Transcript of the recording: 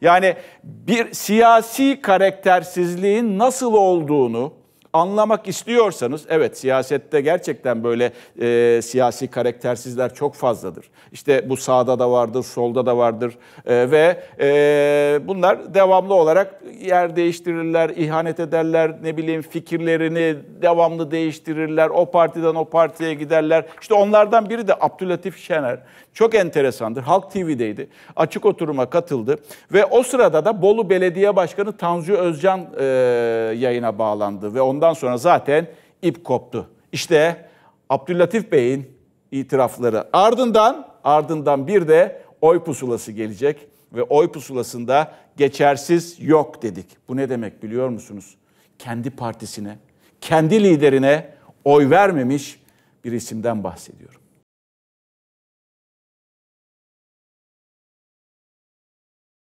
Yani bir siyasi karaktersizliğin nasıl olduğunu, anlamak istiyorsanız evet siyasette gerçekten böyle e, siyasi karaktersizler çok fazladır. İşte bu sağda da vardır, solda da vardır e, ve e, bunlar devamlı olarak yer değiştirirler, ihanet ederler, ne bileyim fikirlerini devamlı değiştirirler, o partiden o partiye giderler. İşte onlardan biri de Abdülatif Şener. Çok enteresandır. Halk TV'deydi. Açık oturuma katıldı ve o sırada da Bolu Belediye Başkanı Tanju Özcan e, yayına bağlandı ve ondan Ondan sonra zaten ip koptu. İşte Abdülatif Bey'in itirafları. Ardından ardından bir de oy pusulası gelecek ve oy pusulasında geçersiz yok dedik. Bu ne demek biliyor musunuz? Kendi partisine, kendi liderine oy vermemiş bir isimden bahsediyorum.